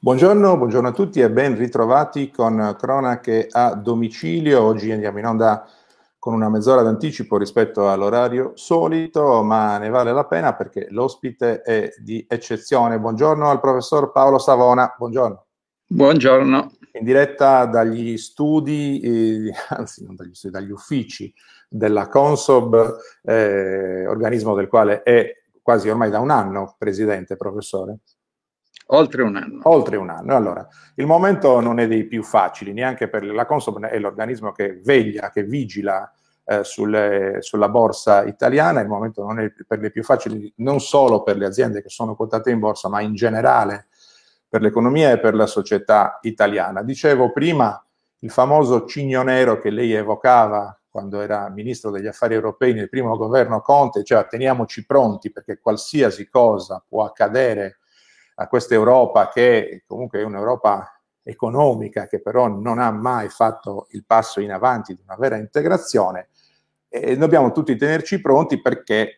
Buongiorno, buongiorno, a tutti e ben ritrovati con Cronache a domicilio. Oggi andiamo in onda con una mezz'ora d'anticipo rispetto all'orario solito, ma ne vale la pena perché l'ospite è di eccezione. Buongiorno al professor Paolo Savona. Buongiorno. Buongiorno. In diretta dagli studi, eh, anzi non dagli studi, dagli uffici della Consob, eh, organismo del quale è quasi ormai da un anno presidente, professore. Oltre un anno. Oltre un anno. Allora, il momento non è dei più facili, neanche per la Consob, è l'organismo che veglia, che vigila eh, sulle, eh, sulla borsa italiana, il momento non è per le più facili, non solo per le aziende che sono quotate in borsa, ma in generale per l'economia e per la società italiana. Dicevo prima il famoso cigno nero che lei evocava quando era ministro degli affari europei nel primo governo Conte, cioè teniamoci pronti perché qualsiasi cosa può accadere a questa Europa che comunque è un'Europa economica che però non ha mai fatto il passo in avanti di una vera integrazione, eh, dobbiamo tutti tenerci pronti perché eh,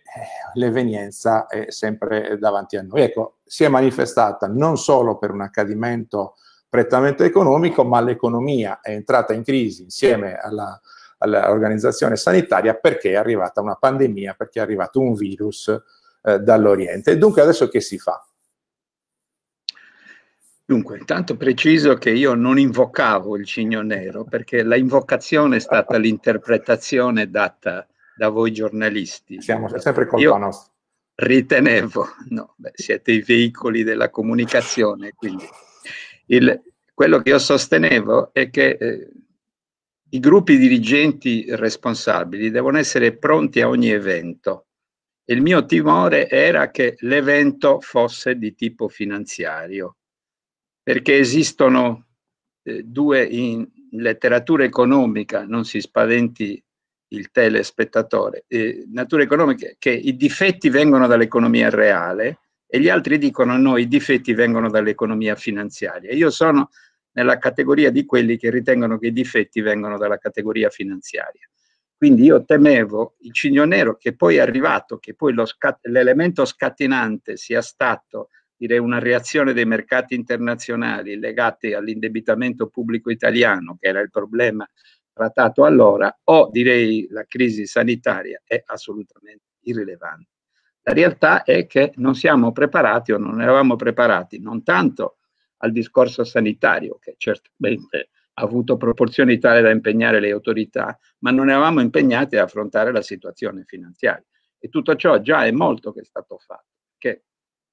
l'evenienza è sempre davanti a noi. Ecco, si è manifestata non solo per un accadimento prettamente economico, ma l'economia è entrata in crisi insieme alla, all'organizzazione sanitaria perché è arrivata una pandemia, perché è arrivato un virus eh, dall'Oriente. E dunque adesso che si fa? Dunque, intanto preciso che io non invocavo il cigno nero perché la invocazione è stata l'interpretazione data da voi giornalisti. Siamo sempre colpa nostra. Ritenevo, no, beh, siete i veicoli della comunicazione, quindi il, quello che io sostenevo è che eh, i gruppi dirigenti responsabili devono essere pronti a ogni evento. Il mio timore era che l'evento fosse di tipo finanziario perché esistono eh, due in letteratura economica, non si spaventi il telespettatore, eh, natura economica, che i difetti vengono dall'economia reale e gli altri dicono no, i difetti vengono dall'economia finanziaria. Io sono nella categoria di quelli che ritengono che i difetti vengano dalla categoria finanziaria. Quindi io temevo il cigno nero che poi è arrivato, che poi scat- l'elemento scatenante sia stato direi una reazione dei mercati internazionali legati all'indebitamento pubblico italiano, che era il problema trattato allora, o direi la crisi sanitaria è assolutamente irrilevante. La realtà è che non siamo preparati o non eravamo preparati non tanto al discorso sanitario, che certamente ha avuto proporzioni tali da impegnare le autorità, ma non eravamo impegnati ad affrontare la situazione finanziaria. E tutto ciò già è molto che è stato fatto, che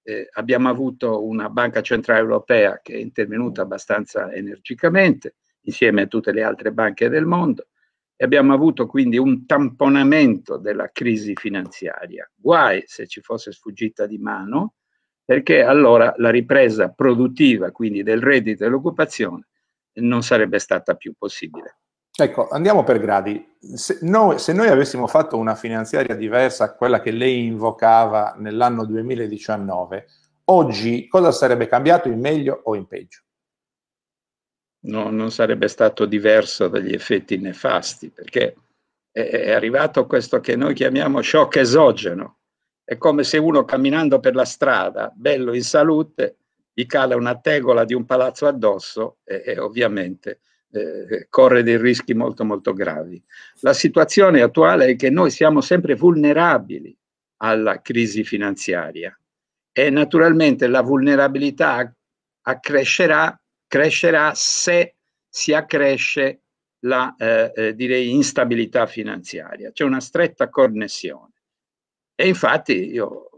eh, abbiamo avuto una banca centrale europea che è intervenuta abbastanza energicamente insieme a tutte le altre banche del mondo e abbiamo avuto quindi un tamponamento della crisi finanziaria. Guai se ci fosse sfuggita di mano, perché allora la ripresa produttiva, quindi del reddito e dell'occupazione, non sarebbe stata più possibile. Ecco, andiamo per gradi. Se noi, se noi, avessimo fatto una finanziaria diversa a quella che lei invocava nell'anno 2019, oggi cosa sarebbe cambiato in meglio o in peggio? No, non sarebbe stato diverso dagli effetti nefasti, perché è arrivato questo che noi chiamiamo shock esogeno. È come se uno camminando per la strada, bello in salute, gli cala una tegola di un palazzo addosso e, e ovviamente eh, corre dei rischi molto molto gravi. La situazione attuale è che noi siamo sempre vulnerabili alla crisi finanziaria e naturalmente la vulnerabilità accrescerà crescerà se si accresce la eh, eh, direi instabilità finanziaria, c'è una stretta connessione. E infatti io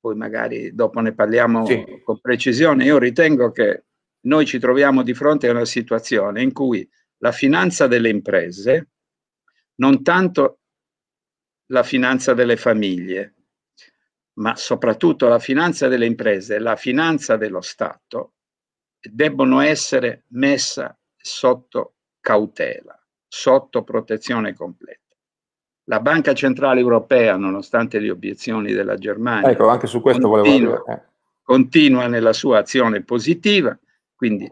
poi magari dopo ne parliamo sì. con precisione, io ritengo che noi ci troviamo di fronte a una situazione in cui la finanza delle imprese, non tanto la finanza delle famiglie, ma soprattutto la finanza delle imprese, la finanza dello Stato, debbono essere messa sotto cautela, sotto protezione completa. La Banca Centrale Europea, nonostante le obiezioni della Germania, ecco, anche su questo continua, volevo eh. continua nella sua azione positiva, quindi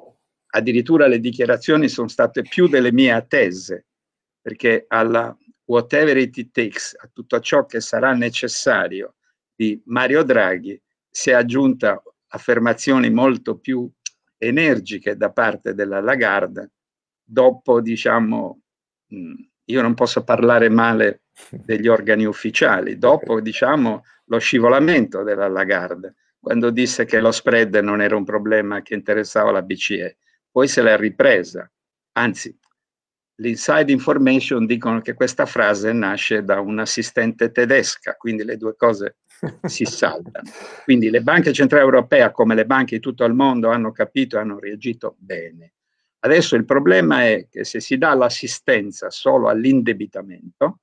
addirittura le dichiarazioni sono state più delle mie attese, perché alla whatever it takes, a tutto ciò che sarà necessario di Mario Draghi, si è aggiunta affermazioni molto più energiche da parte della Lagarde, dopo diciamo, mm, io non posso parlare male degli organi ufficiali, dopo diciamo lo scivolamento della Lagarde, quando disse che lo spread non era un problema che interessava la BCE, poi se l'ha ripresa. Anzi, l'inside information dicono che questa frase nasce da un'assistente tedesca, quindi le due cose si saldano. Quindi le banche centrali europee, come le banche di tutto il mondo, hanno capito e hanno reagito bene. Adesso il problema è che se si dà l'assistenza solo all'indebitamento,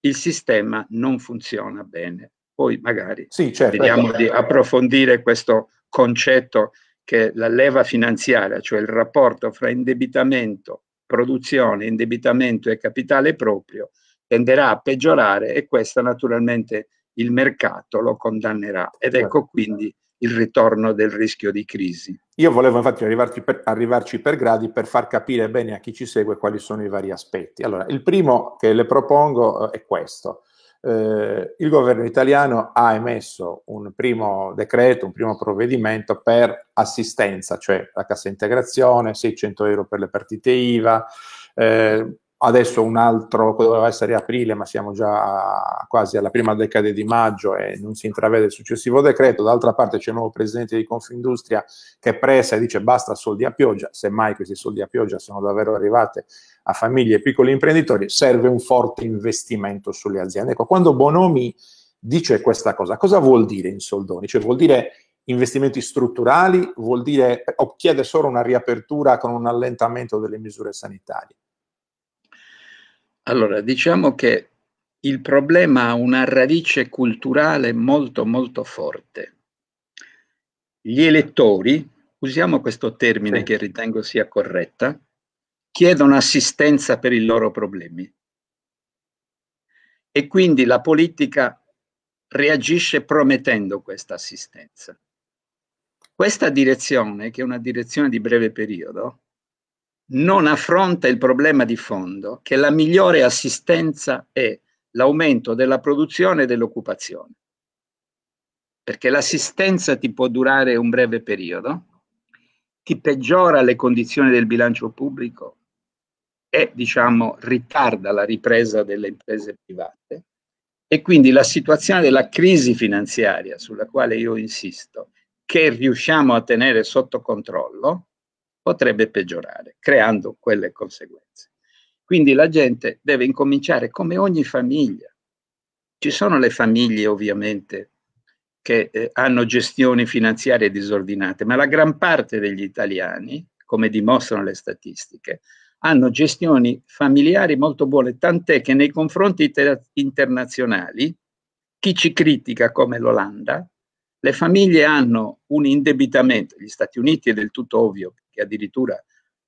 il sistema non funziona bene. Poi magari sì, certo, vediamo esatto. di approfondire questo concetto che la leva finanziaria, cioè il rapporto fra indebitamento, produzione, indebitamento e capitale proprio, tenderà a peggiorare e questo naturalmente il mercato lo condannerà. Ed ecco certo. quindi il ritorno del rischio di crisi. Io volevo infatti arrivarci per, arrivarci per gradi per far capire bene a chi ci segue quali sono i vari aspetti. Allora, il primo che le propongo eh, è questo eh, il governo italiano ha emesso un primo decreto, un primo provvedimento per assistenza, cioè la cassa integrazione, 600 euro per le partite IVA, eh, adesso un altro doveva essere aprile, ma siamo già quasi alla prima decade di maggio e non si intravede il successivo decreto. D'altra parte c'è il nuovo presidente di Confindustria che pressa e dice basta soldi a pioggia, semmai questi soldi a pioggia sono davvero arrivati a famiglie e piccoli imprenditori, serve un forte investimento sulle aziende. Ecco, quando Bonomi dice questa cosa, cosa vuol dire in soldoni? Cioè vuol dire investimenti strutturali, vuol dire o chiede solo una riapertura con un allentamento delle misure sanitarie. Allora, diciamo che il problema ha una radice culturale molto molto forte. Gli elettori, usiamo questo termine sì. che ritengo sia corretta, chiedono assistenza per i loro problemi. E quindi la politica reagisce promettendo questa assistenza. Questa direzione, che è una direzione di breve periodo, non affronta il problema di fondo che la migliore assistenza è l'aumento della produzione e dell'occupazione. Perché l'assistenza ti può durare un breve periodo, ti peggiora le condizioni del bilancio pubblico e diciamo ritarda la ripresa delle imprese private e quindi la situazione della crisi finanziaria sulla quale io insisto che riusciamo a tenere sotto controllo potrebbe peggiorare, creando quelle conseguenze. Quindi la gente deve incominciare come ogni famiglia. Ci sono le famiglie ovviamente che eh, hanno gestioni finanziarie disordinate, ma la gran parte degli italiani, come dimostrano le statistiche, hanno gestioni familiari molto buone, tant'è che nei confronti internazionali, chi ci critica come l'Olanda, le famiglie hanno un indebitamento, gli Stati Uniti è del tutto ovvio che addirittura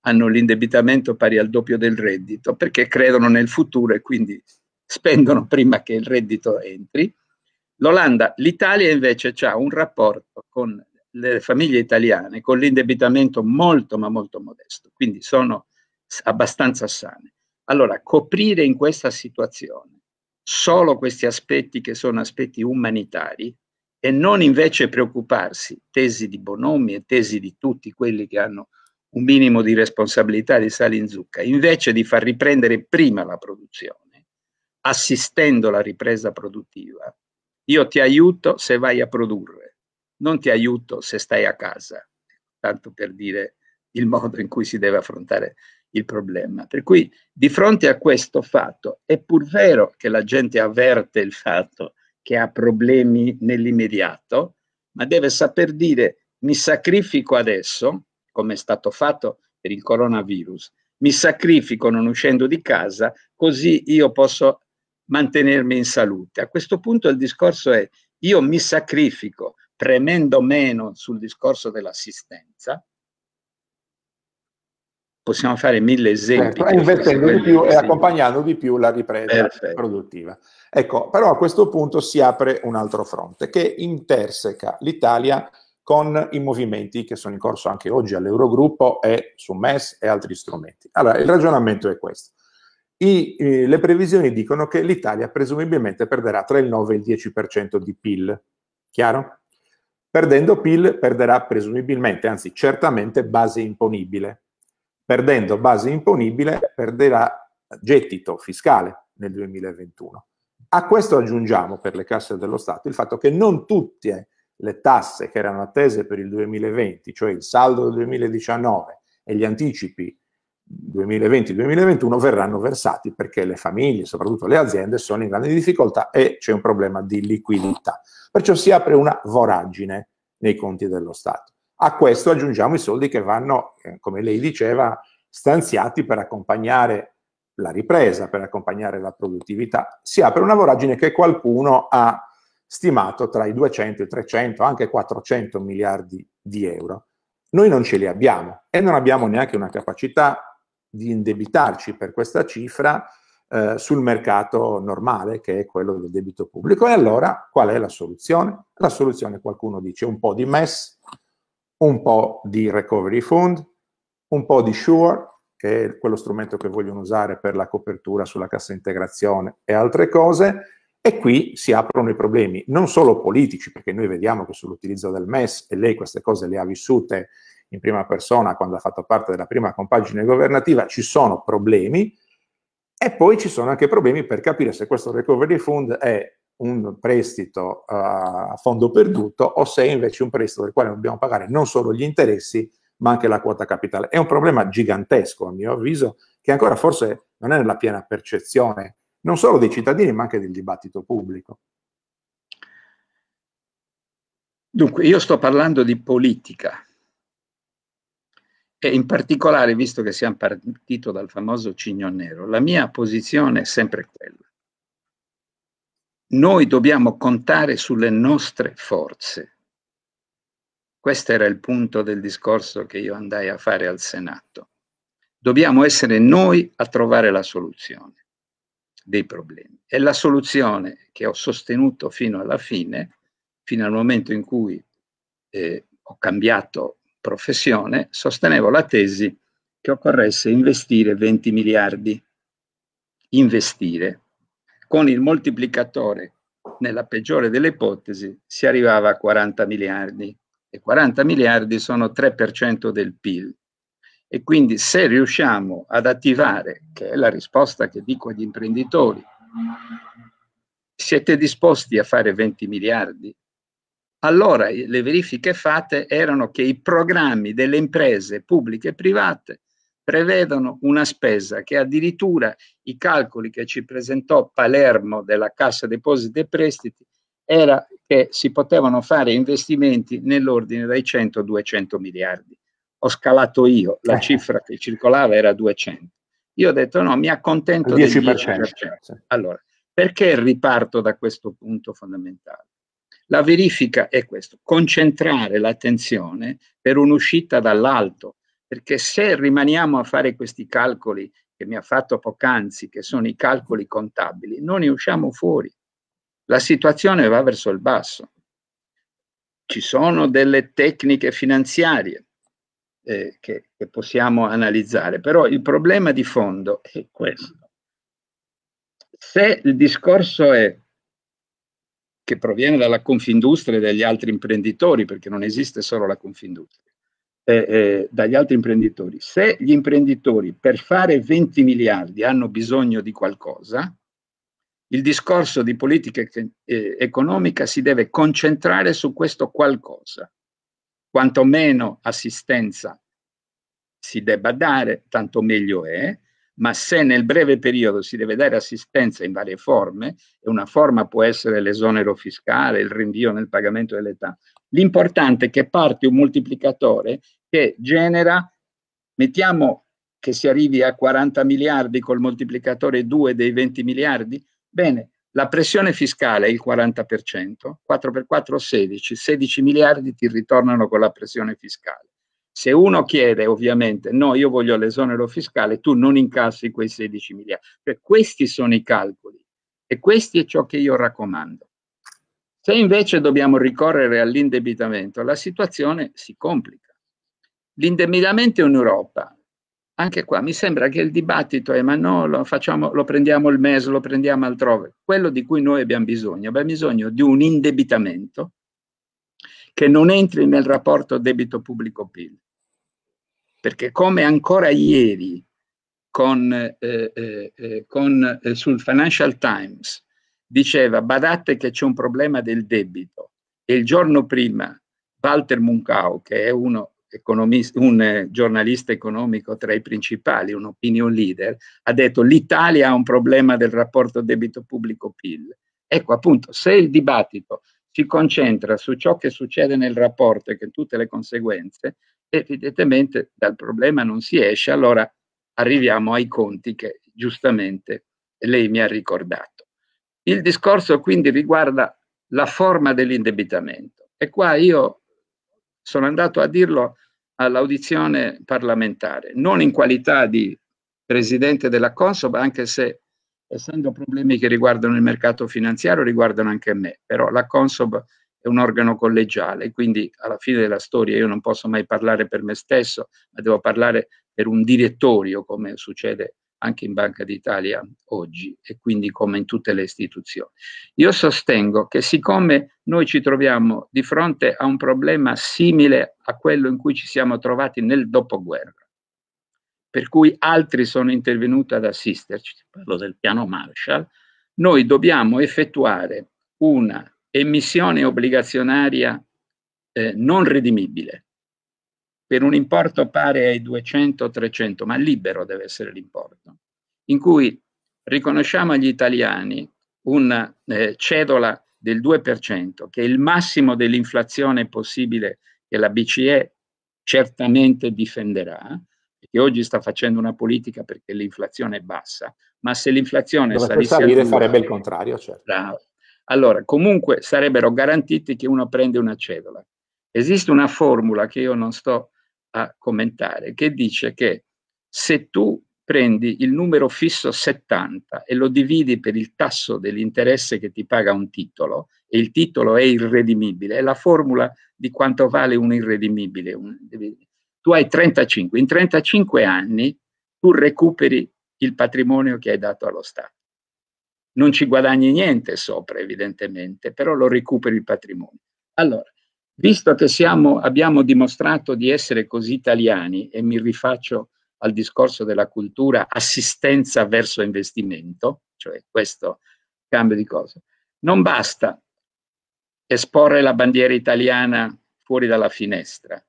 hanno l'indebitamento pari al doppio del reddito perché credono nel futuro e quindi spendono prima che il reddito entri. L'Olanda, l'Italia invece ha un rapporto con le famiglie italiane con l'indebitamento molto ma molto modesto, quindi sono abbastanza sane. Allora, coprire in questa situazione solo questi aspetti che sono aspetti umanitari e non invece preoccuparsi tesi di Bonomi e tesi di tutti quelli che hanno un minimo di responsabilità di sale in zucca, invece di far riprendere prima la produzione, assistendo la ripresa produttiva, io ti aiuto se vai a produrre, non ti aiuto se stai a casa, tanto per dire il modo in cui si deve affrontare il problema. Per cui di fronte a questo fatto è pur vero che la gente avverte il fatto che ha problemi nell'immediato, ma deve saper dire mi sacrifico adesso come è stato fatto per il coronavirus. Mi sacrifico non uscendo di casa, così io posso mantenermi in salute. A questo punto il discorso è io mi sacrifico premendo meno sul discorso dell'assistenza. Possiamo fare mille esempi. Eh, investendo di più e accompagnando di più la ripresa Perfetto. produttiva. Ecco, però a questo punto si apre un altro fronte che interseca l'Italia con i movimenti che sono in corso anche oggi all'Eurogruppo e su MES e altri strumenti. Allora, il ragionamento è questo. I, eh, le previsioni dicono che l'Italia presumibilmente perderà tra il 9 e il 10% di PIL, chiaro? Perdendo PIL perderà presumibilmente, anzi certamente, base imponibile. Perdendo base imponibile perderà gettito fiscale nel 2021. A questo aggiungiamo per le casse dello Stato il fatto che non tutte eh, le tasse che erano attese per il 2020, cioè il saldo del 2019 e gli anticipi 2020-2021 verranno versati perché le famiglie, soprattutto le aziende, sono in grande difficoltà e c'è un problema di liquidità. Perciò si apre una voragine nei conti dello Stato. A questo aggiungiamo i soldi che vanno, eh, come lei diceva, stanziati per accompagnare la ripresa, per accompagnare la produttività. Si apre una voragine che qualcuno ha stimato tra i 200 e i 300, anche 400 miliardi di euro. Noi non ce li abbiamo e non abbiamo neanche una capacità di indebitarci per questa cifra eh, sul mercato normale che è quello del debito pubblico. E allora qual è la soluzione? La soluzione, qualcuno dice, un po' di MES, un po' di recovery fund, un po' di SURE, che è quello strumento che vogliono usare per la copertura sulla cassa integrazione e altre cose, e qui si aprono i problemi, non solo politici, perché noi vediamo che sull'utilizzo del MES, e lei queste cose le ha vissute in prima persona quando ha fatto parte della prima compagine governativa, ci sono problemi, e poi ci sono anche problemi per capire se questo recovery fund è un prestito eh, a fondo perduto o se è invece un prestito del quale dobbiamo pagare non solo gli interessi, ma anche la quota capitale. È un problema gigantesco, a mio avviso, che ancora forse non è nella piena percezione non solo dei cittadini ma anche del dibattito pubblico. Dunque, io sto parlando di politica e in particolare, visto che siamo partiti dal famoso cigno nero, la mia posizione è sempre quella. Noi dobbiamo contare sulle nostre forze. Questo era il punto del discorso che io andai a fare al Senato. Dobbiamo essere noi a trovare la soluzione dei problemi. E la soluzione che ho sostenuto fino alla fine, fino al momento in cui eh, ho cambiato professione, sostenevo la tesi che occorresse investire 20 miliardi, investire. Con il moltiplicatore, nella peggiore delle ipotesi, si arrivava a 40 miliardi e 40 miliardi sono 3% del PIL. E quindi se riusciamo ad attivare, che è la risposta che dico agli imprenditori, siete disposti a fare 20 miliardi? Allora le verifiche fatte erano che i programmi delle imprese pubbliche e private prevedono una spesa che addirittura i calcoli che ci presentò Palermo della Cassa Depositi e Prestiti era che si potevano fare investimenti nell'ordine dai 100-200 miliardi ho scalato io, la eh. cifra che circolava era 200. Io ho detto no, mi accontento del 10%. 10%. Allora, perché riparto da questo punto fondamentale? La verifica è questo, concentrare l'attenzione per un'uscita dall'alto, perché se rimaniamo a fare questi calcoli che mi ha fatto poc'anzi, che sono i calcoli contabili, non ne usciamo fuori. La situazione va verso il basso. Ci sono delle tecniche finanziarie eh, che, che possiamo analizzare, però il problema di fondo è questo. Se il discorso è che proviene dalla Confindustria e dagli altri imprenditori, perché non esiste solo la Confindustria, eh, eh, dagli altri imprenditori. Se gli imprenditori per fare 20 miliardi hanno bisogno di qualcosa, il discorso di politica eh, economica si deve concentrare su questo qualcosa. Quanto meno assistenza si debba dare, tanto meglio è, ma se nel breve periodo si deve dare assistenza in varie forme, e una forma può essere l'esonero fiscale, il rinvio nel pagamento dell'età, l'importante è che parti un moltiplicatore che genera, mettiamo che si arrivi a 40 miliardi col moltiplicatore 2 dei 20 miliardi, bene, la pressione fiscale è il 40%, 4 per 4 16, 16 miliardi ti ritornano con la pressione fiscale. Se uno chiede ovviamente no, io voglio l'esonero fiscale, tu non incassi quei 16 miliardi. Cioè, questi sono i calcoli e questo è ciò che io raccomando. Se invece dobbiamo ricorrere all'indebitamento, la situazione si complica. L'indebitamento in Europa anche qua mi sembra che il dibattito è ma no, lo, facciamo, lo prendiamo il MES, lo prendiamo altrove. Quello di cui noi abbiamo bisogno, abbiamo bisogno di un indebitamento che non entri nel rapporto debito pubblico-PIL. Perché come ancora ieri con, eh, eh, eh, con, eh, sul Financial Times diceva badate che c'è un problema del debito e il giorno prima Walter Munkau, che è uno economista, un eh, giornalista economico tra i principali, un opinion leader, ha detto l'Italia ha un problema del rapporto debito pubblico-PIL. Ecco appunto, se il dibattito si concentra su ciò che succede nel rapporto e che tutte le conseguenze, evidentemente dal problema non si esce, allora arriviamo ai conti che giustamente lei mi ha ricordato. Il discorso quindi riguarda la forma dell'indebitamento e qua io sono andato a dirlo all'audizione parlamentare, non in qualità di presidente della Consob, anche se essendo problemi che riguardano il mercato finanziario, riguardano anche me, però la Consob è un organo collegiale, quindi alla fine della storia io non posso mai parlare per me stesso, ma devo parlare per un direttorio, come succede anche in Banca d'Italia oggi e quindi come in tutte le istituzioni. Io sostengo che siccome noi ci troviamo di fronte a un problema simile a quello in cui ci siamo trovati nel dopoguerra, per cui altri sono intervenuti ad assisterci, parlo del piano Marshall, noi dobbiamo effettuare una emissione obbligazionaria eh, non redimibile, per un importo pare ai 200-300, ma libero deve essere l'importo, in cui riconosciamo agli italiani una eh, cedola del 2%, che è il massimo dell'inflazione possibile che la BCE certamente difenderà, perché oggi sta facendo una politica perché l'inflazione è bassa, ma se l'inflazione Dove salisse... Salire farebbe il contrario, certo. Bravo. Allora, comunque sarebbero garantiti che uno prende una cedola. Esiste una formula che io non sto a commentare, che dice che se tu prendi il numero fisso 70 e lo dividi per il tasso dell'interesse che ti paga un titolo, e il titolo è irredimibile, è la formula di quanto vale un irredimibile. Un, tu hai 35, in 35 anni tu recuperi il patrimonio che hai dato allo Stato. Non ci guadagni niente sopra, evidentemente, però lo recuperi il patrimonio. Allora, Visto che siamo, abbiamo dimostrato di essere così italiani, e mi rifaccio al discorso della cultura assistenza verso investimento, cioè questo cambio di cose, non basta esporre la bandiera italiana fuori dalla finestra,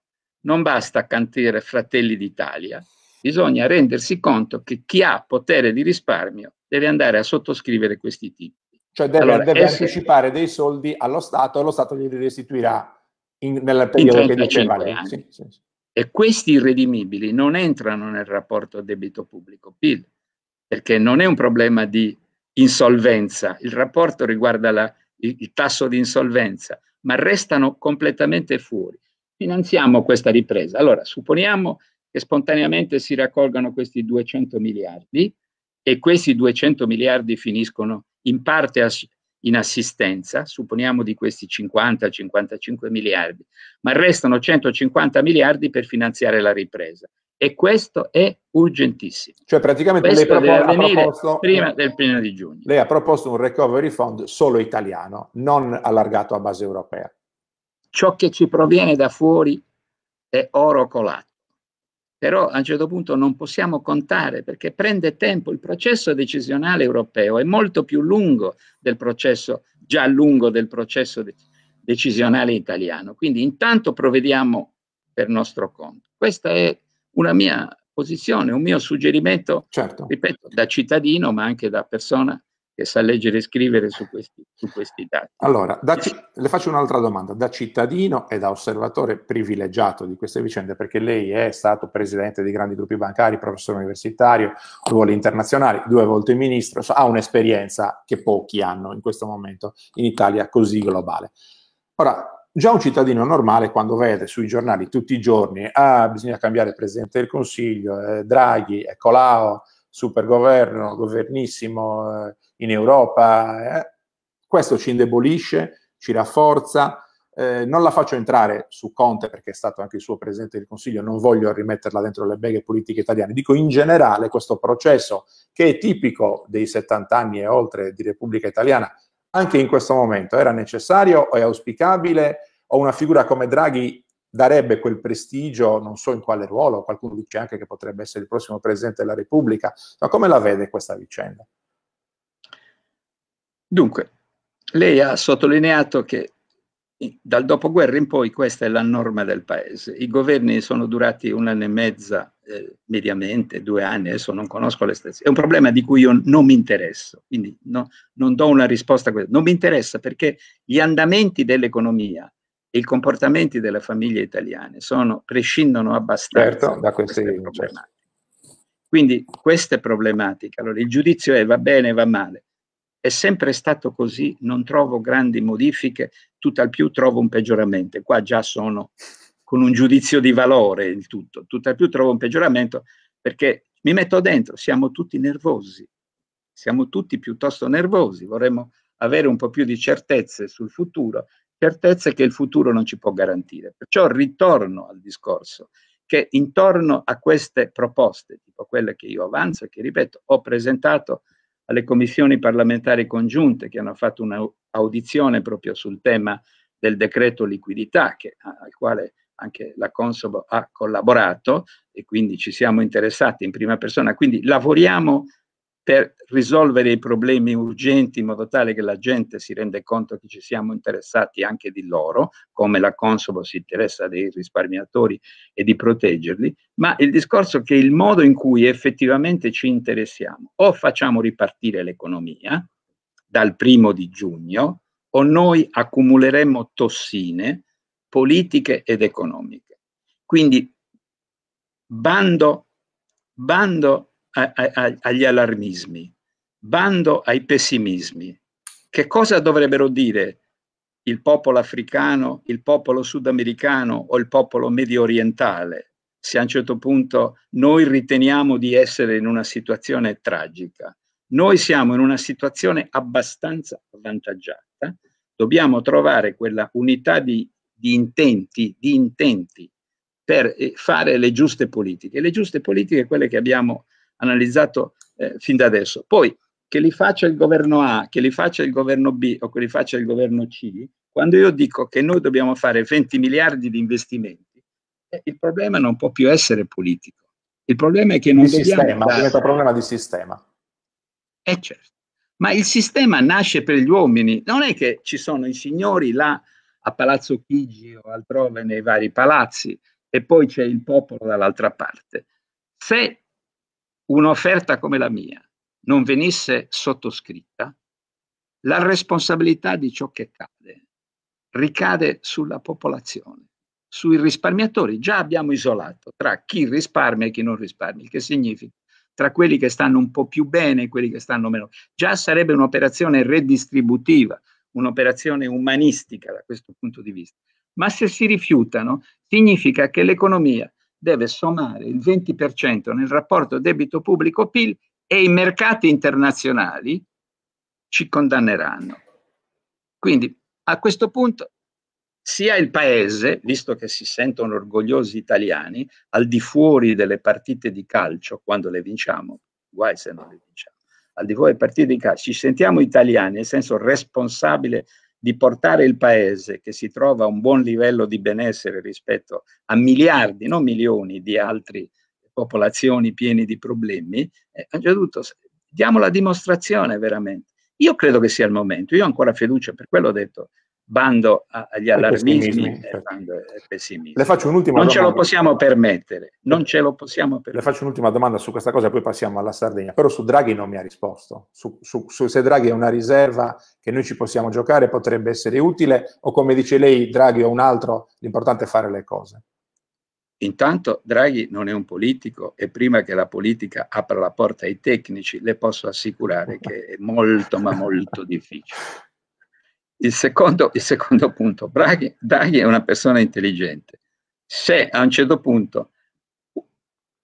non basta cantire Fratelli d'Italia, bisogna rendersi conto che chi ha potere di risparmio deve andare a sottoscrivere questi tipi. Cioè deve, allora, deve essere... anticipare dei soldi allo Stato e lo Stato glieli restituirà in, nel periodo in che diceva lei. Sì, eh. sì, sì. E questi irredimibili non entrano nel rapporto debito pubblico-PIL, perché non è un problema di insolvenza, il rapporto riguarda la, il, il tasso di insolvenza, ma restano completamente fuori. Finanziamo questa ripresa. Allora, supponiamo che spontaneamente si raccolgano questi 200 miliardi e questi 200 miliardi finiscono in parte a, in assistenza, supponiamo di questi 50-55 miliardi, ma restano 150 miliardi per finanziare la ripresa. E questo è urgentissimo. Cioè praticamente questo lei propone, deve proposto, prima del primo di giugno. Lei ha proposto un recovery fund solo italiano, non allargato a base europea. Ciò che ci proviene da fuori è oro colato però a un certo punto non possiamo contare perché prende tempo, il processo decisionale europeo è molto più lungo del processo, già lungo del processo decisionale italiano, quindi intanto provvediamo per nostro conto. Questa è una mia posizione, un mio suggerimento, certo. ripeto, da cittadino ma anche da persona che sa leggere e scrivere su questi, su questi dati. Allora, da, le faccio un'altra domanda. Da cittadino e da osservatore privilegiato di queste vicende, perché lei è stato presidente di grandi gruppi bancari, professore universitario, ruoli internazionali, due volte ministro, ha un'esperienza che pochi hanno in questo momento in Italia così globale. Ora, Già un cittadino normale quando vede sui giornali tutti i giorni, ah, bisogna cambiare il Presidente del Consiglio, eh, Draghi, Ecolao, eh, super governo, governissimo eh, in Europa, eh, questo ci indebolisce, ci rafforza. Eh, non la faccio entrare su Conte perché è stato anche il suo presidente del Consiglio, non voglio rimetterla dentro le beghe politiche italiane. Dico in generale questo processo che è tipico dei 70 anni e oltre di Repubblica Italiana, anche in questo momento era necessario o è auspicabile o una figura come Draghi darebbe quel prestigio, non so in quale ruolo, qualcuno dice anche che potrebbe essere il prossimo Presidente della Repubblica, ma come la vede questa vicenda? Dunque, lei ha sottolineato che dal dopoguerra in poi questa è la norma del paese. I governi sono durati un anno e mezzo, eh, mediamente due anni, adesso non conosco le stesse. È un problema di cui io non mi interesso, quindi no, non do una risposta a questo. Non mi interessa perché gli andamenti dell'economia i comportamenti delle famiglie italiane sono, prescindono abbastanza certo, da questi, queste certo. problematiche. Certo. Quindi queste problematiche, allora il giudizio è va bene, va male, è sempre stato così, non trovo grandi modifiche, tutt'al più trovo un peggioramento, qua già sono con un giudizio di valore il tutto, tutt'al più trovo un peggioramento perché mi metto dentro, siamo tutti nervosi, siamo tutti piuttosto nervosi, vorremmo avere un po' più di certezze sul futuro certezze che il futuro non ci può garantire. Perciò ritorno al discorso che intorno a queste proposte, tipo quelle che io avanzo e che, ripeto, ho presentato alle commissioni parlamentari congiunte che hanno fatto un'audizione proprio sul tema del decreto liquidità, che, al quale anche la Consob ha collaborato e quindi ci siamo interessati in prima persona. Quindi lavoriamo per risolvere i problemi urgenti in modo tale che la gente si rende conto che ci siamo interessati anche di loro, come la Consobo si interessa dei risparmiatori e di proteggerli, ma il discorso che il modo in cui effettivamente ci interessiamo o facciamo ripartire l'economia dal primo di giugno o noi accumuleremo tossine politiche ed economiche. Quindi bando, bando a, a, agli allarmismi, bando ai pessimismi. Che cosa dovrebbero dire il popolo africano, il popolo sudamericano o il popolo medio orientale se a un certo punto noi riteniamo di essere in una situazione tragica? Noi siamo in una situazione abbastanza avvantaggiata, dobbiamo trovare quella unità di, di intenti, di intenti per eh, fare le giuste politiche. Le giuste politiche, quelle che abbiamo analizzato eh, fin da adesso. Poi che li faccia il governo A, che li faccia il governo B o che li faccia il governo C, quando io dico che noi dobbiamo fare 20 miliardi di investimenti, eh, il problema non può più essere politico. Il problema è che non di dobbiamo... Sistema, dare... diventa problema di sistema. Eh certo. Ma il sistema nasce per gli uomini, non è che ci sono i signori là a Palazzo Chigi o altrove nei vari palazzi e poi c'è il popolo dall'altra parte. Se un'offerta come la mia non venisse sottoscritta, la responsabilità di ciò che cade ricade sulla popolazione, sui risparmiatori. Già abbiamo isolato tra chi risparmia e chi non risparmia, che significa tra quelli che stanno un po' più bene e quelli che stanno meno. Già sarebbe un'operazione redistributiva, un'operazione umanistica da questo punto di vista. Ma se si rifiutano, significa che l'economia deve sommare il 20% nel rapporto debito pubblico-PIL e i mercati internazionali ci condanneranno. Quindi a questo punto sia il paese, visto che si sentono orgogliosi italiani, al di fuori delle partite di calcio, quando le vinciamo, guai se non le vinciamo, al di fuori delle partite di calcio, ci sentiamo italiani nel senso responsabile di portare il paese che si trova a un buon livello di benessere rispetto a miliardi, non milioni di altre popolazioni piene di problemi, eh, anzitutto diamo la dimostrazione veramente. Io credo che sia il momento, io ho ancora fiducia, per quello ho detto bando agli allarmismi e bando ai pessimismi. Le faccio un'ultima non domanda. ce lo possiamo permettere, non ce lo possiamo permettere. Le faccio un'ultima domanda su questa cosa e poi passiamo alla Sardegna, però su Draghi non mi ha risposto, su, su, su, se Draghi è una riserva che noi ci possiamo giocare, potrebbe essere utile o come dice lei Draghi o un altro, l'importante è fare le cose. Intanto Draghi non è un politico e prima che la politica apra la porta ai tecnici le posso assicurare che è molto ma molto difficile. Il secondo, il secondo punto, Draghi, Draghi è una persona intelligente. Se a un certo punto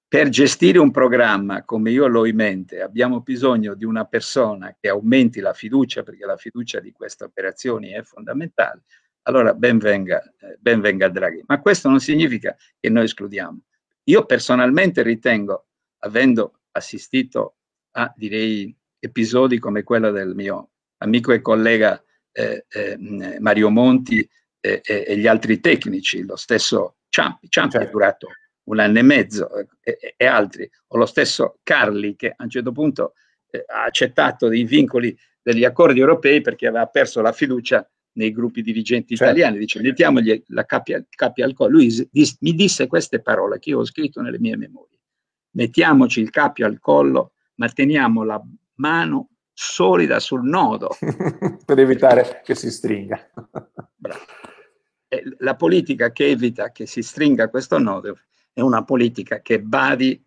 per gestire un programma come io l'ho in mente abbiamo bisogno di una persona che aumenti la fiducia perché la fiducia di queste operazioni è fondamentale allora ben venga, eh, ben venga Draghi ma questo non significa che noi escludiamo io personalmente ritengo avendo assistito a direi episodi come quello del mio amico e collega eh, eh, Mario Monti e, e, gli altri tecnici, lo stesso Ciampi, Ciampi certo. è durato un anno e mezzo eh, e, e, altri, o lo stesso Carli che a un certo punto eh, ha accettato i vincoli degli accordi europei perché aveva perso la fiducia nei gruppi dirigenti certo. italiani, dice mettiamogli la cappia, cappia al collo. Lui dis, mi disse queste parole che io ho scritto nelle mie memorie. Mettiamoci il cappio al collo, ma teniamo la mano solida sul nodo. per evitare che si stringa. la politica che evita che si stringa questo nodo è una politica che badi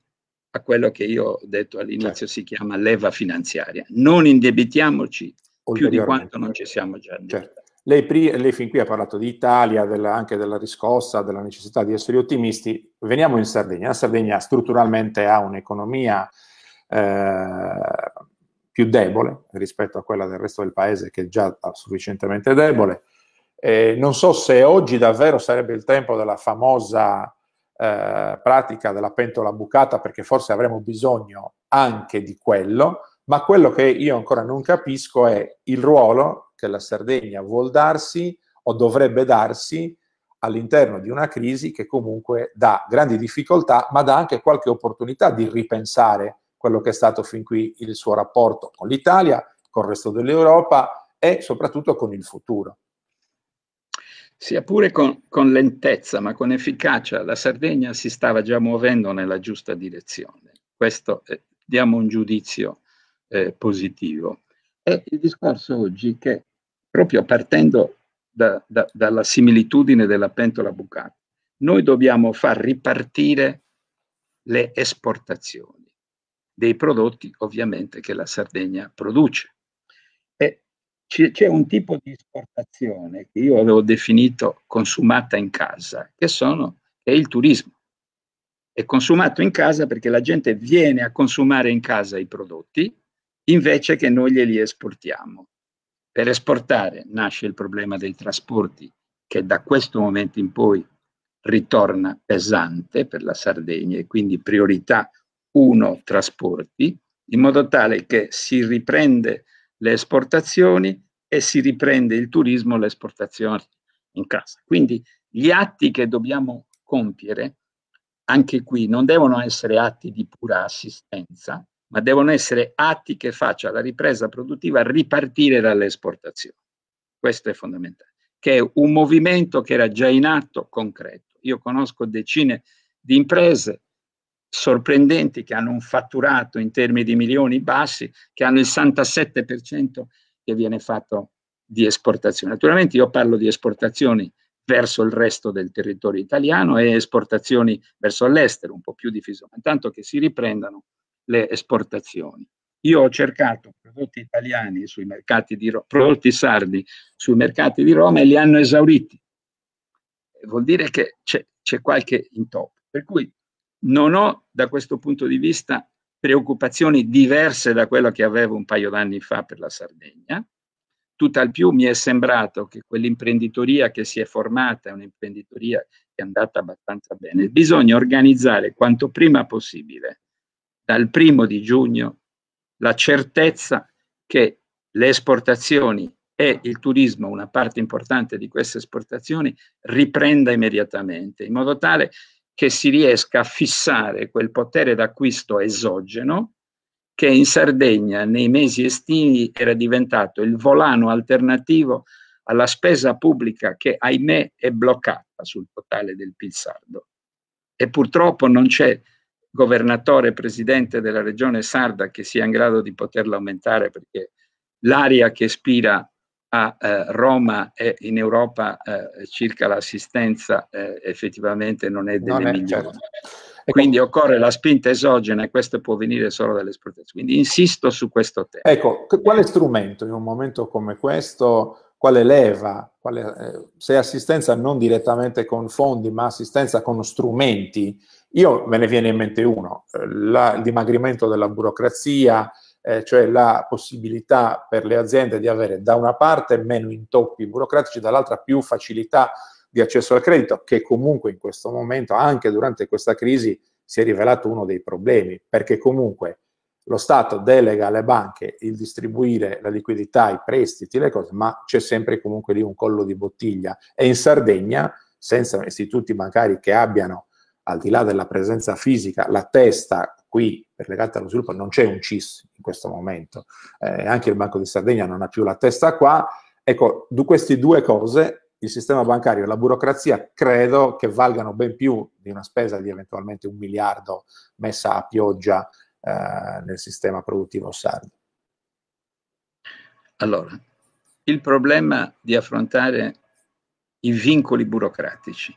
a quello che io ho detto all'inizio certo. si chiama leva finanziaria. Non indebitiamoci più di quanto non certo. ci siamo già certo. Lei, lei, fin qui ha parlato di Italia, della, anche della riscossa, della necessità di essere ottimisti. Veniamo in Sardegna. La Sardegna strutturalmente ha un'economia eh, più debole rispetto a quella del resto del paese che è già sufficientemente debole. Eh, non so se oggi davvero sarebbe il tempo della famosa eh, pratica della pentola bucata perché forse avremo bisogno anche di quello, ma quello che io ancora non capisco è il ruolo che la Sardegna vuol darsi o dovrebbe darsi all'interno di una crisi che comunque dà grandi difficoltà, ma dà anche qualche opportunità di ripensare quello che è stato fin qui il suo rapporto con l'Italia, con il resto dell'Europa e soprattutto con il futuro. Sia pure con, con lentezza, ma con efficacia, la Sardegna si stava già muovendo nella giusta direzione. Questo eh, diamo un giudizio eh, positivo. E il discorso oggi che, proprio partendo da, da, dalla similitudine della pentola bucata, noi dobbiamo far ripartire le esportazioni dei prodotti ovviamente che la Sardegna produce. E c'è un tipo di esportazione che io avevo definito consumata in casa, che, sono, che è il turismo. È consumato in casa perché la gente viene a consumare in casa i prodotti invece che noi glieli esportiamo. Per esportare nasce il problema dei trasporti che da questo momento in poi ritorna pesante per la Sardegna e quindi priorità 1 trasporti, in modo tale che si riprende le esportazioni e si riprende il turismo, le esportazioni in casa. Quindi gli atti che dobbiamo compiere, anche qui, non devono essere atti di pura assistenza, ma devono essere atti che faccia la ripresa produttiva ripartire dalle esportazioni. Questo è fondamentale, che è un movimento che era già in atto concreto. Io conosco decine di imprese sorprendenti che hanno un fatturato in termini di milioni bassi, che hanno il 67% che viene fatto di esportazione. Naturalmente io parlo di esportazioni verso il resto del territorio italiano e esportazioni verso l'estero, un po' più diffuso, ma intanto che si riprendano le esportazioni. Io ho cercato prodotti italiani sui mercati di Roma, prodotti sardi sui mercati di Roma e li hanno esauriti. Vuol dire che c'è, c'è qualche intoppo. Per cui non ho da questo punto di vista preoccupazioni diverse da quella che avevo un paio d'anni fa per la Sardegna. Tutt'al più mi è sembrato che quell'imprenditoria che si è formata è un'imprenditoria che è andata abbastanza bene. Bisogna organizzare quanto prima possibile, dal primo di giugno, la certezza che le esportazioni e il turismo, una parte importante di queste esportazioni, riprenda immediatamente, in modo tale che si riesca a fissare quel potere d'acquisto esogeno che in Sardegna nei mesi estivi era diventato il volano alternativo alla spesa pubblica che ahimè è bloccata sul totale del PIL sardo. E purtroppo non c'è governatore, presidente della regione sarda che sia in grado di poterla aumentare perché l'aria che spira a eh, Roma e in Europa eh, circa l'assistenza eh, effettivamente non è delle non migliori. È certo. Quindi ecco. occorre la spinta esogena e questo può venire solo dall'esportazione. Quindi insisto su questo tema. Ecco, quale strumento in un momento come questo, quale leva, quale, eh, se assistenza non direttamente con fondi, ma assistenza con strumenti, io me ne viene in mente uno, eh, la, il dimagrimento della burocrazia, eh, cioè la possibilità per le aziende di avere da una parte meno intoppi burocratici, dall'altra più facilità di accesso al credito, che comunque in questo momento, anche durante questa crisi, si è rivelato uno dei problemi, perché comunque lo Stato delega alle banche il distribuire la liquidità, i prestiti, le cose, ma c'è sempre comunque lì un collo di bottiglia. E in Sardegna, senza istituti bancari che abbiano, al di là della presenza fisica, la testa qui legate allo sviluppo, non c'è un CIS in questo momento, eh, anche il Banco di Sardegna non ha più la testa qua. Ecco, di queste due cose, il sistema bancario e la burocrazia, credo che valgano ben più di una spesa di eventualmente un miliardo messa a pioggia eh, nel sistema produttivo sardo. Allora, il problema di affrontare i vincoli burocratici,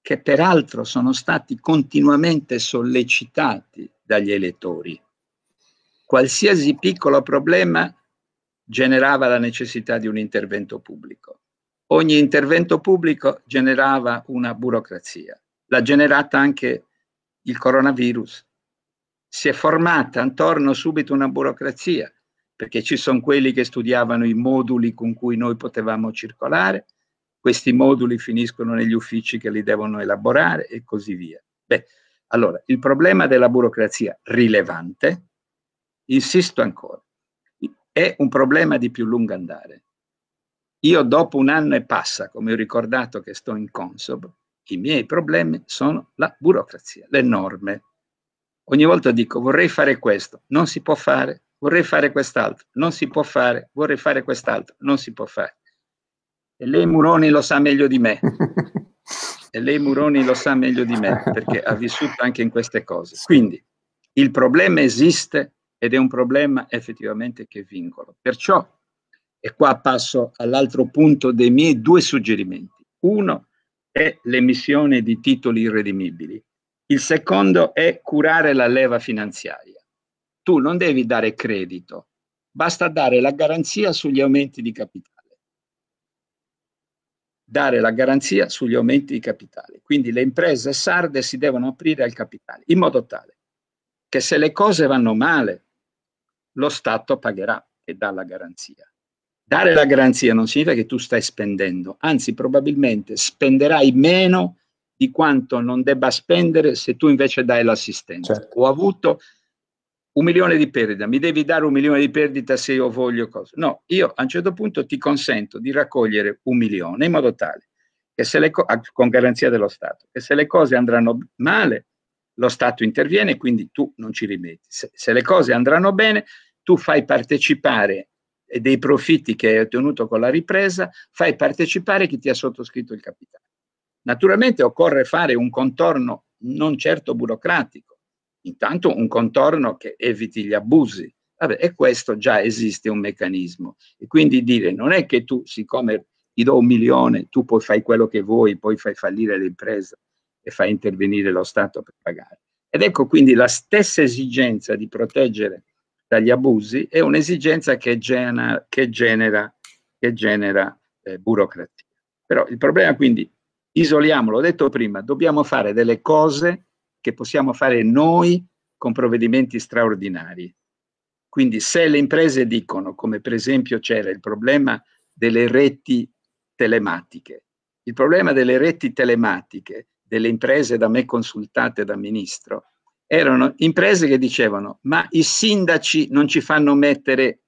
che peraltro sono stati continuamente sollecitati dagli elettori. Qualsiasi piccolo problema generava la necessità di un intervento pubblico. Ogni intervento pubblico generava una burocrazia. L'ha generata anche il coronavirus. Si è formata intorno subito una burocrazia, perché ci sono quelli che studiavano i moduli con cui noi potevamo circolare, questi moduli finiscono negli uffici che li devono elaborare e così via. Beh, allora, il problema della burocrazia rilevante, insisto ancora, è un problema di più lungo andare. Io dopo un anno e passa, come ho ricordato che sto in Consob, i miei problemi sono la burocrazia, le norme. Ogni volta dico vorrei fare questo, non si può fare, vorrei fare quest'altro, non si può fare, vorrei fare quest'altro, non si può fare. E lei Muroni lo sa meglio di me. e lei Muroni lo sa meglio di me perché ha vissuto anche in queste cose. Quindi il problema esiste ed è un problema effettivamente che vincola. Perciò, e qua passo all'altro punto dei miei due suggerimenti. Uno è l'emissione di titoli irredimibili. Il secondo è curare la leva finanziaria. Tu non devi dare credito, basta dare la garanzia sugli aumenti di capitale dare la garanzia sugli aumenti di capitale. Quindi le imprese sarde si devono aprire al capitale, in modo tale che se le cose vanno male, lo Stato pagherà e dà la garanzia. Dare la garanzia non significa che tu stai spendendo, anzi probabilmente spenderai meno di quanto non debba spendere se tu invece dai l'assistenza. Certo. Ho avuto un milione di perdita, mi devi dare un milione di perdita se io voglio cosa. No, io a un certo punto ti consento di raccogliere un milione in modo tale che se le co- con garanzia dello Stato, che se le cose andranno male, lo Stato interviene e quindi tu non ci rimetti. Se, se, le cose andranno bene, tu fai partecipare eh, dei profitti che hai ottenuto con la ripresa, fai partecipare chi ti ha sottoscritto il capitale. Naturalmente occorre fare un contorno non certo burocratico, intanto un contorno che eviti gli abusi. Vabbè, e questo già esiste un meccanismo. E quindi dire non è che tu, siccome ti do un milione, tu poi fai quello che vuoi, poi fai fallire l'impresa e fai intervenire lo Stato per pagare. Ed ecco quindi la stessa esigenza di proteggere dagli abusi è un'esigenza che genera, che genera, che genera eh, burocrazia. Però il problema quindi, isoliamo, l'ho detto prima, dobbiamo fare delle cose che possiamo fare noi con provvedimenti straordinari. Quindi se le imprese dicono, come per esempio c'era il problema delle reti telematiche, il problema delle reti telematiche delle imprese da me consultate da ministro erano imprese che dicevano ma i sindaci non ci fanno mettere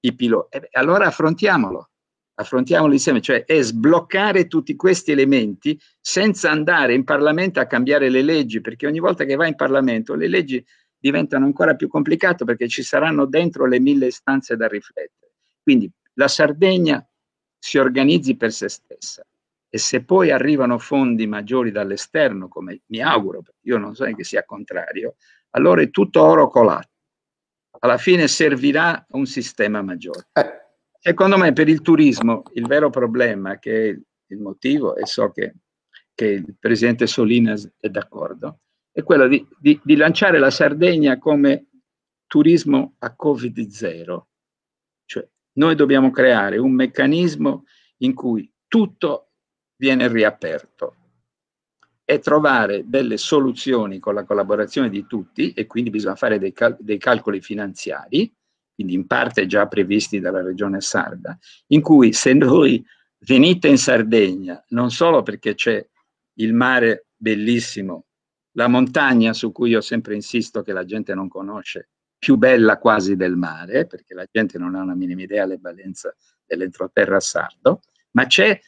i piloti. Eh allora affrontiamolo affrontiamolo insieme, cioè è sbloccare tutti questi elementi senza andare in Parlamento a cambiare le leggi, perché ogni volta che vai in Parlamento le leggi diventano ancora più complicate perché ci saranno dentro le mille istanze da riflettere. Quindi la Sardegna si organizzi per se stessa e se poi arrivano fondi maggiori dall'esterno, come mi auguro, io non so che sia contrario, allora è tutto oro colato. Alla fine servirà un sistema maggiore. Eh Secondo me per il turismo il vero problema, che è il motivo, e so che, che il presidente Solinas è d'accordo, è quello di, di, di lanciare la Sardegna come turismo a Covid zero. Cioè noi dobbiamo creare un meccanismo in cui tutto viene riaperto e trovare delle soluzioni con la collaborazione di tutti e quindi bisogna fare dei, cal dei calcoli finanziari quindi in parte già previsti dalla regione sarda, in cui se noi venite in Sardegna, non solo perché c'è il mare bellissimo, la montagna su cui io sempre insisto che la gente non conosce, più bella quasi del mare, perché la gente non ha una minima idea delle valenze dell'entroterra sardo, ma c'è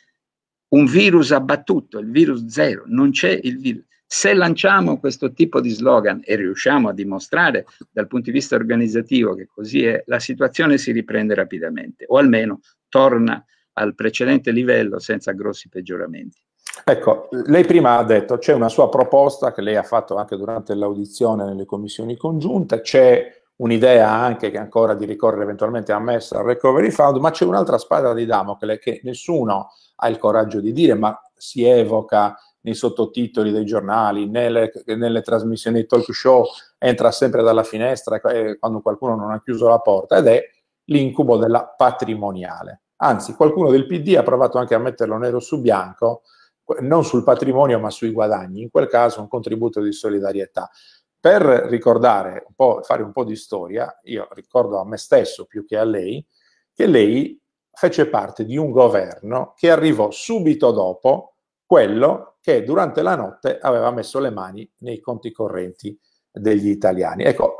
un virus abbattuto, il virus zero, non c'è il virus. Se lanciamo questo tipo di slogan e riusciamo a dimostrare dal punto di vista organizzativo che così è, la situazione si riprende rapidamente o almeno torna al precedente livello senza grossi peggioramenti. Ecco, lei prima ha detto c'è una sua proposta che lei ha fatto anche durante l'audizione nelle commissioni congiunte, c'è un'idea anche che ancora di ricorrere eventualmente a messa al recovery fund, ma c'è un'altra spada di Damocle che nessuno ha il coraggio di dire, ma si evoca nei sottotitoli dei giornali, nelle, nelle trasmissioni dei talk show, entra sempre dalla finestra quando qualcuno non ha chiuso la porta ed è l'incubo della patrimoniale. Anzi, qualcuno del PD ha provato anche a metterlo nero su bianco, non sul patrimonio ma sui guadagni, in quel caso un contributo di solidarietà. Per ricordare un po', fare un po' di storia, io ricordo a me stesso più che a lei, che lei fece parte di un governo che arrivò subito dopo quello che durante la notte aveva messo le mani nei conti correnti degli italiani. Ecco,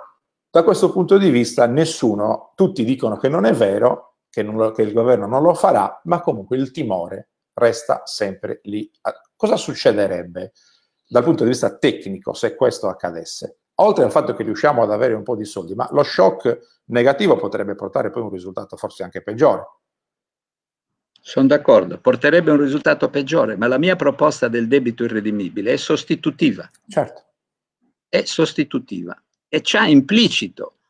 da questo punto di vista nessuno, tutti dicono che non è vero, che, non, che il governo non lo farà, ma comunque il timore resta sempre lì. Ah, cosa succederebbe dal punto di vista tecnico se questo accadesse? Oltre al fatto che riusciamo ad avere un po' di soldi, ma lo shock negativo potrebbe portare poi a un risultato forse anche peggiore sono d'accordo, porterebbe un risultato peggiore, ma la mia proposta del debito irredimibile è sostitutiva. Certo. È sostitutiva e c'ha implicito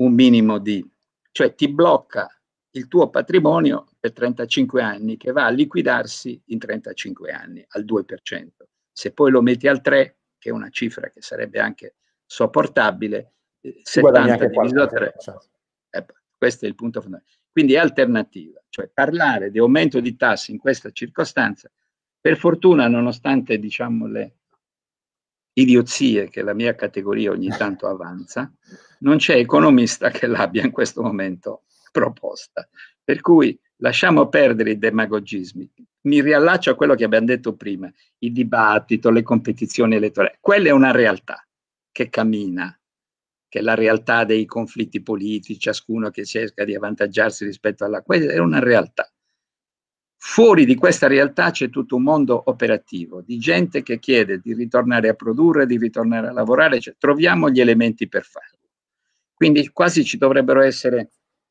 un minimo di, cioè ti blocca il tuo patrimonio per 35 anni che va a liquidarsi in 35 anni al 2%. Se poi lo metti al 3, che è una cifra che sarebbe anche sopportabile, 70 eh, diviso 3. Certo. Eh, questo è il punto fondamentale. Quindi è alternativa, cioè parlare di aumento di tassi in questa circostanza, per fortuna nonostante diciamo, le idiozie che la mia categoria ogni tanto avanza, non c'è economista che l'abbia in questo momento proposta. Per cui lasciamo perdere i demagogismi. Mi riallaccio a quello che abbiamo detto prima, il dibattito, le competizioni elettorali. Quella è una realtà che cammina che la realtà dei conflitti politici, ciascuno che cerca di avvantaggiarsi rispetto alla questa è una realtà. Fuori di questa realtà c'è tutto un mondo operativo di gente che chiede di ritornare a produrre, di ritornare a lavorare, cioè, troviamo gli elementi per farlo. Quindi quasi ci dovrebbero essere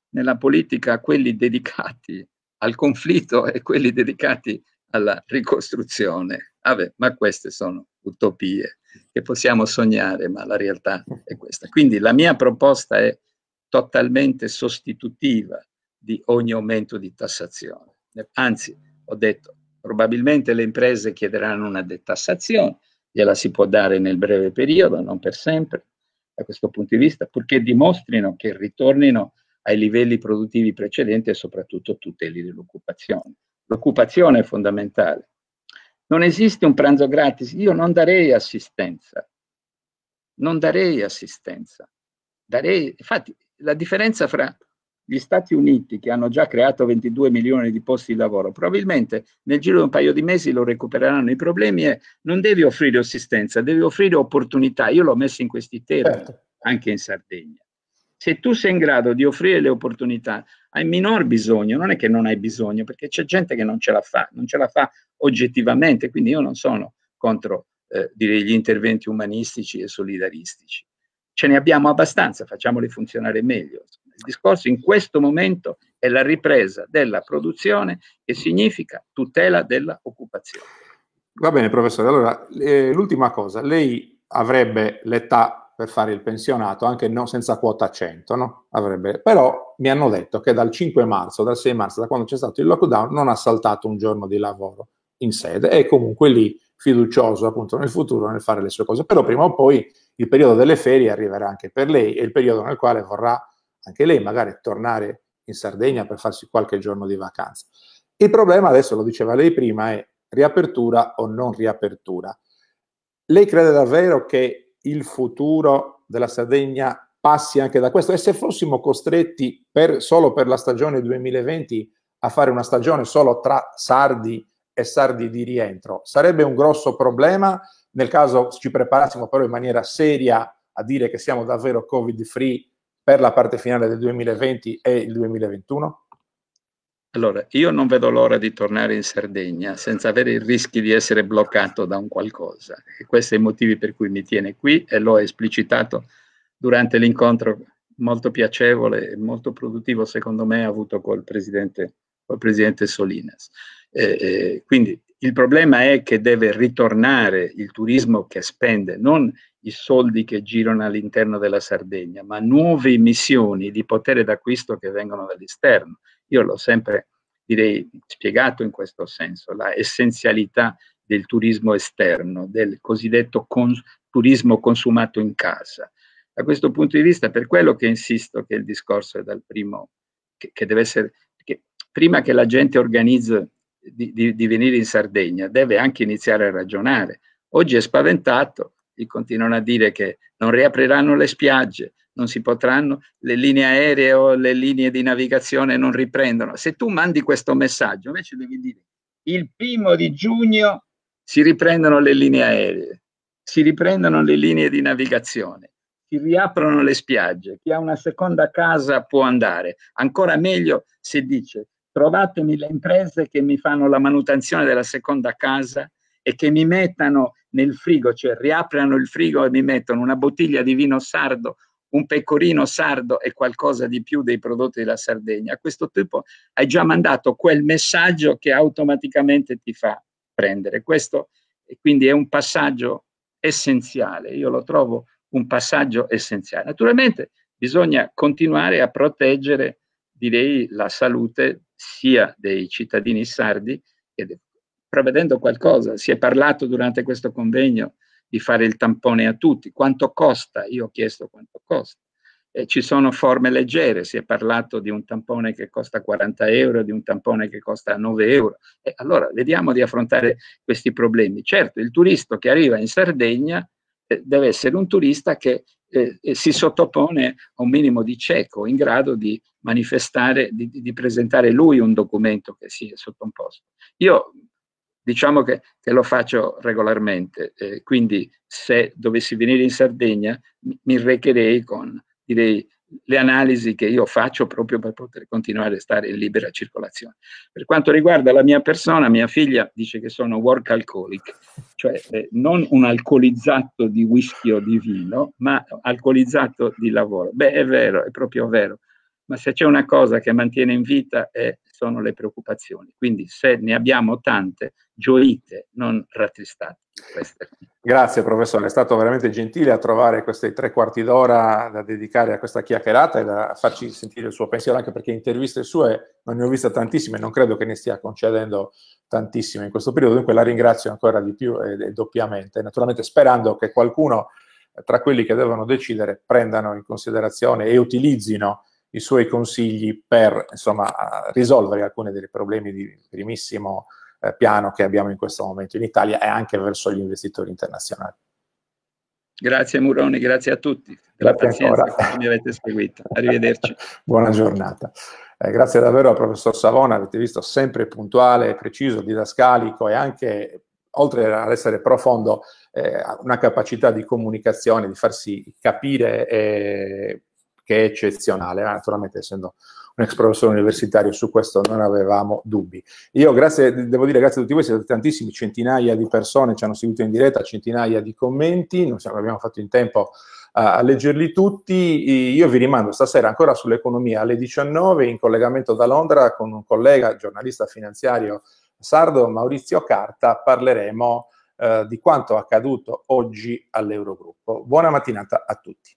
nella politica quelli dedicati al conflitto e quelli dedicati alla ricostruzione. Vabbè, ma queste sono utopie che possiamo sognare, ma la realtà è questa. Quindi la mia proposta è totalmente sostitutiva di ogni aumento di tassazione. Anzi, ho detto, probabilmente le imprese chiederanno una detassazione, gliela si può dare nel breve periodo, non per sempre, da questo punto di vista, purché dimostrino che ritornino ai livelli produttivi precedenti e soprattutto tuteli dell'occupazione. L'occupazione è fondamentale non esiste un pranzo gratis, io non darei assistenza, non darei assistenza. Darei, infatti, la differenza fra gli Stati Uniti, che hanno già creato 22 milioni di posti di lavoro, probabilmente nel giro di un paio di mesi lo recupereranno. I problemi è non devi offrire assistenza, devi offrire opportunità. Io l'ho messo in questi termini certo. anche in Sardegna se tu sei in grado di offrire le opportunità hai minor bisogno, non è che non hai bisogno, perché c'è gente che non ce la fa, non ce la fa oggettivamente, quindi io non sono contro eh, direi, gli interventi umanistici e solidaristici. Ce ne abbiamo abbastanza, facciamoli funzionare meglio. Il discorso in questo momento è la ripresa della produzione che significa tutela dell'occupazione. Va bene, professore. Allora, eh, l'ultima cosa, lei avrebbe l'età per fare il pensionato anche no, senza quota 100, no? Avrebbe, però mi hanno detto che dal 5 marzo, dal 6 marzo, da quando c'è stato il lockdown, non ha saltato un giorno di lavoro in sede e comunque lì fiducioso appunto nel futuro nel fare le sue cose. Però prima o poi il periodo delle ferie arriverà anche per lei e il periodo nel quale vorrà anche lei magari tornare in Sardegna per farsi qualche giorno di vacanza. Il problema adesso, lo diceva lei prima, è riapertura o non riapertura. Lei crede davvero che il futuro della Sardegna passi anche da questo e se fossimo costretti per, solo per la stagione 2020 a fare una stagione solo tra sardi e sardi di rientro, sarebbe un grosso problema nel caso ci preparassimo però in maniera seria a dire che siamo davvero covid free per la parte finale del 2020 e il 2021? Allora, io non vedo l'ora di tornare in Sardegna senza avere il rischio di essere bloccato da un qualcosa. E questo è il motivo per cui mi tiene qui e l'ho esplicitato durante l'incontro molto piacevole e molto produttivo, secondo me, avuto col presidente, col presidente Solinas. Eh, eh, quindi il problema è che deve ritornare il turismo che spende, non i soldi che girano all'interno della Sardegna, ma nuove missioni di potere d'acquisto che vengono dall'esterno io l'ho sempre, direi, spiegato in questo senso, la essenzialità del turismo esterno, del cosiddetto cons- turismo consumato in casa. Da questo punto di vista, per quello che insisto che il discorso è dal primo, che, che deve essere, che prima che la gente organizzi di, di, di, venire in Sardegna, deve anche iniziare a ragionare. Oggi è spaventato, gli continuano a dire che non riapriranno le spiagge, non si potranno, le linee aeree o le linee di navigazione non riprendono. Se tu mandi questo messaggio, invece devi dire il primo di giugno si riprendono le linee aeree, si riprendono le linee di navigazione, si riaprono le spiagge, chi ha una seconda casa può andare. Ancora meglio se dice trovatemi le imprese che mi fanno la manutenzione della seconda casa e che mi mettano nel frigo, cioè riaprano il frigo e mi mettono una bottiglia di vino sardo un pecorino sardo è qualcosa di più dei prodotti della Sardegna. A questo tipo hai già mandato quel messaggio che automaticamente ti fa prendere. Questo quindi è un passaggio essenziale, io lo trovo un passaggio essenziale. Naturalmente bisogna continuare a proteggere, direi, la salute sia dei cittadini sardi che prevedendo qualcosa, si è parlato durante questo convegno di fare il tampone a tutti. Quanto costa? Io ho chiesto quanto costa. E ci sono forme leggere, si è parlato di un tampone che costa 40 euro, di un tampone che costa 9 euro. E allora vediamo di affrontare questi problemi. Certo, il turista che arriva in Sardegna eh, deve essere un turista che eh, eh si sottopone a un minimo di cieco, in grado di manifestare, di, di presentare lui un documento che si è sottoposto. Io diciamo che, che, lo faccio regolarmente, eh, quindi se dovessi venire in Sardegna mi, mi recherei con direi, le analisi che io faccio proprio per poter continuare a stare in libera circolazione. Per quanto riguarda la mia persona, mia figlia dice che sono work alcoholic, cioè eh, non un alcolizzato di whisky o di vino, ma alcolizzato di lavoro. Beh, è vero, è proprio vero ma se c'è una cosa che mantiene in vita è, sono le preoccupazioni. Quindi se ne abbiamo tante, gioite, non rattristate. Queste. Grazie professore, è stato veramente gentile a trovare questi tre quarti d'ora da dedicare a questa chiacchierata e da farci sentire il suo pensiero, anche perché interviste sue non ne ho viste tantissime, non credo che ne stia concedendo tantissime in questo periodo, dunque la ringrazio ancora di più e, e doppiamente, naturalmente sperando che qualcuno eh, tra quelli che devono decidere prendano in considerazione e utilizzino i suoi consigli per insomma, risolvere alcuni dei problemi di primissimo eh, piano che abbiamo in questo momento in Italia e anche verso gli investitori internazionali. Grazie Muroni, grazie a tutti per la pazienza ancora. che mi avete seguito. Arrivederci. Buona giornata. Eh, grazie davvero al professor Savona, avete visto sempre puntuale, preciso, didascalico e anche, oltre ad essere profondo, eh, una capacità di comunicazione, di farsi capire e che è eccezionale. Ah, naturalmente, essendo un ex professore universitario, su questo non avevamo dubbi. Io grazie, devo dire grazie a tutti voi, siete tantissimi, centinaia di persone ci hanno seguito in diretta, centinaia di commenti, non siamo, abbiamo fatto in tempo a, a leggerli tutti. Io vi rimando stasera ancora sull'economia alle 19 in collegamento da Londra con un collega giornalista finanziario sardo Maurizio Carta, parleremo eh, di quanto accaduto oggi all'Eurogruppo. Buona mattinata a tutti.